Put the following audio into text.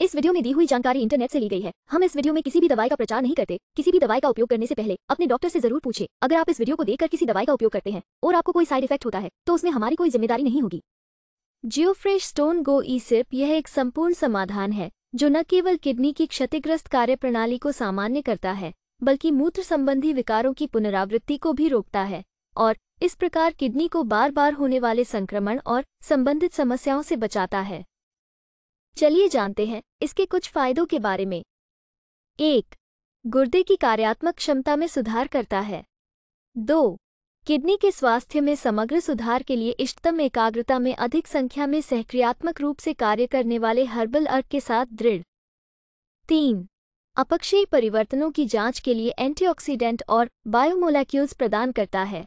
इस वीडियो में दी हुई जानकारी इंटरनेट से ली गई है हम इस वीडियो में किसी भी दवाई का प्रचार नहीं करते किसी भी दवाई का उपयोग करने से पहले अपने डॉक्टर से जरूर पूछे अगर आप इस वीडियो को देखकर किसी दवाई का उपयोग करते हैं और आपको कोई साइड इफेक्ट होता है तो उसमें हमारी कोई जिम्मेदारी नहीं होगी जियोफ्रेश स्टोन गो ई सिर्फ यह एक संपूर्ण समाधान है जो न केवल किडनी की क्षतिग्रस्त कार्य प्रणाली को सामान्य करता है बल्कि मूत्र संबंधी विकारों की पुनरावृत्ति को भी रोकता है और इस प्रकार किडनी को बार बार होने वाले संक्रमण और संबंधित समस्याओं से बचाता है चलिए जानते हैं इसके कुछ फायदों के बारे में एक गुर्दे की कार्यात्मक क्षमता में सुधार करता है दो किडनी के स्वास्थ्य में समग्र सुधार के लिए इष्टतम एकाग्रता में अधिक संख्या में सहक्रियात्मक रूप से कार्य करने वाले हर्बल अर्क के साथ दृढ़ तीन अपक्षयी परिवर्तनों की जांच के लिए एंटीऑक्सीडेंट और बायोमोलैक्यूल्स प्रदान करता है